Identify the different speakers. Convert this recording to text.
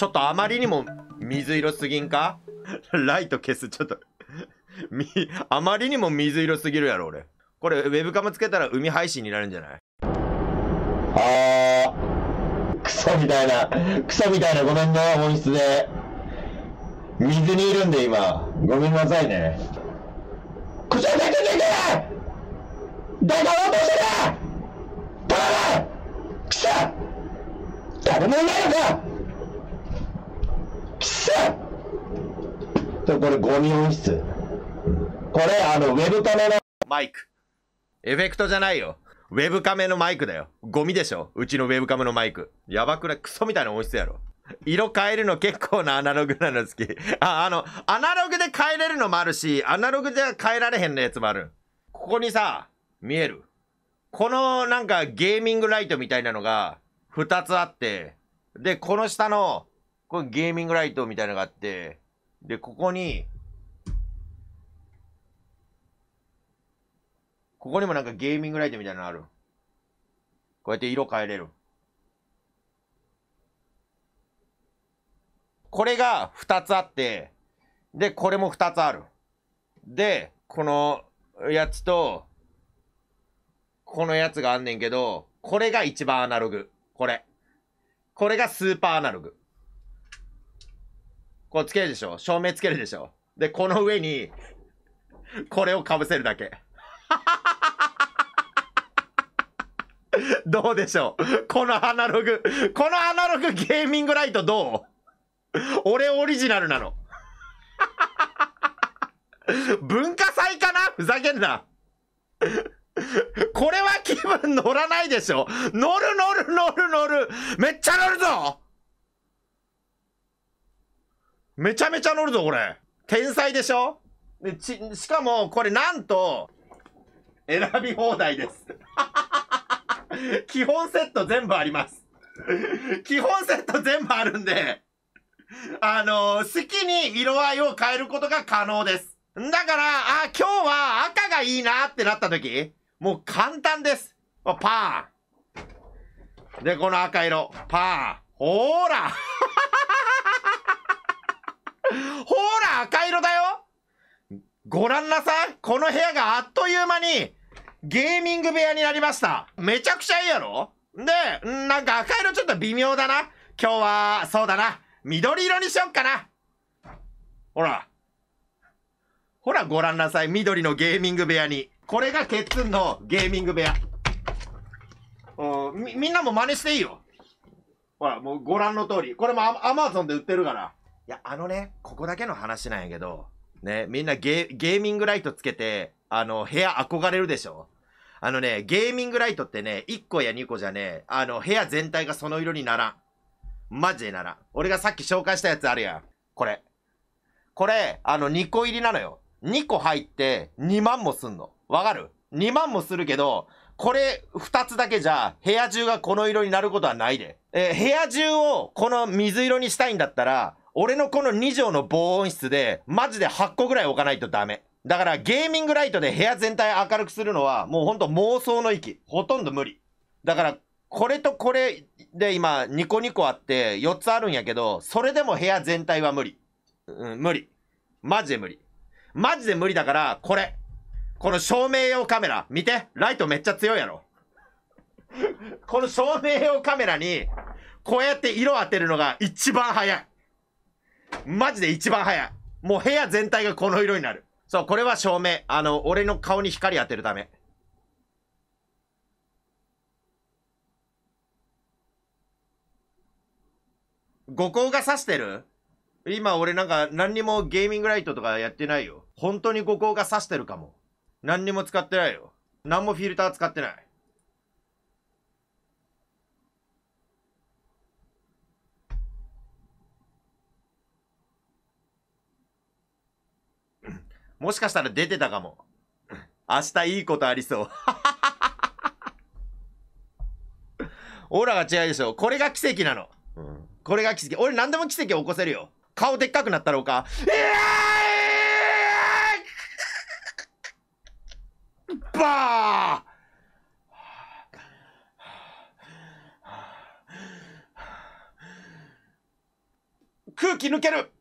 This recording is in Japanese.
Speaker 1: ちょっとあまりにも水色すぎんか ライト消す。ちょっと み、あまりにも水色すぎるやろ、俺。これ、ウェブカムつけたら海配信になるんじゃないあー、クソみたいな、クソみたいなごめんな、本室で。水にいるんで、今。ごめんなさいね。クソ出て出て誰か落としてた誰誰もいないのかでこれゴミ音質。これ、あの、ウェブカメのマイク。エフェクトじゃないよ。ウェブカメのマイクだよ。ゴミでしょうちのウェブカメのマイク。やばくないクソみたいな音質やろ。色変えるの結構なアナログなの好き。あ、あの、アナログで変えれるのもあるし、アナログで変えられへんのやつもある。ここにさ、見える。このなんかゲーミングライトみたいなのが2つあって、で、この下のこれゲーミングライトみたいなのがあって、で、ここに、ここにもなんかゲーミングライトみたいなのある。こうやって色変えれる。これが2つあって、で、これも2つある。で、このやつと、このやつがあんねんけど、これが一番アナログ。これ。これがスーパーアナログ。こうつけるでしょ照明つけるでしょで、この上に、これをかぶせるだけ。どうでしょうこのアナログ、このアナログゲーミングライトどう俺オリジナルなの。文化祭かなふざけんな。これは気分乗らないでしょ乗る乗る乗る乗るめっちゃ乗るぞめちゃめちゃ乗るぞ、これ。天才でしょでち、しかも、これなんと、選び放題です。基本セット全部あります。基本セット全部あるんで、あのー、好きに色合いを変えることが可能です。だから、あ、今日は赤がいいなってなった時、もう簡単です。パーで、この赤色。パーほーらほら、赤色だよご覧なさいこの部屋があっという間に、ゲーミング部屋になりました。めちゃくちゃいいやろで、なんか赤色ちょっと微妙だな。今日は、そうだな。緑色にしよっかな。ほら。ほら、ご覧なさい。緑のゲーミング部屋に。これがケッツンのゲーミング部屋。み、みんなも真似していいよ。ほら、もうご覧の通り。これもアマゾンで売ってるから。いや、あのね、ここだけの話なんやけど、ね、みんなゲゲーミングライトつけて、あの、部屋憧れるでしょあのね、ゲーミングライトってね、1個や2個じゃね、あの、部屋全体がその色にならん。マジでならん。俺がさっき紹介したやつあるやん。これ。これ、あの、2個入りなのよ。2個入って2万もすんの。わかる ?2 万もするけど、これ2つだけじゃ部屋中がこの色になることはないで。え部屋中をこの水色にしたいんだったら、俺のこの2畳の防音室で、マジで8個ぐらい置かないとダメ。だからゲーミングライトで部屋全体明るくするのは、もうほんと妄想の域。ほとんど無理。だから、これとこれで今、2個2個あって、4つあるんやけど、それでも部屋全体は無理。うん、無理。マジで無理。マジで無理だから、これ。この照明用カメラ。見て。ライトめっちゃ強いやろ。この照明用カメラに、こうやって色当てるのが一番早い。マジで一番早い。もう部屋全体がこの色になる。そう、これは照明。あの、俺の顔に光当てるため。五光が差してる今俺なんか何にもゲーミングライトとかやってないよ。本当に五光が差してるかも。何にも使ってないよ。何もフィルター使ってない。もしかしたら出てたかも。明日いいことありそう。オーラが違うでしょ。これが奇跡なの。うん、これが奇跡。俺何でも奇跡起こせるよ。顔でっかくなったろうか。え ー、バ ー空気抜ける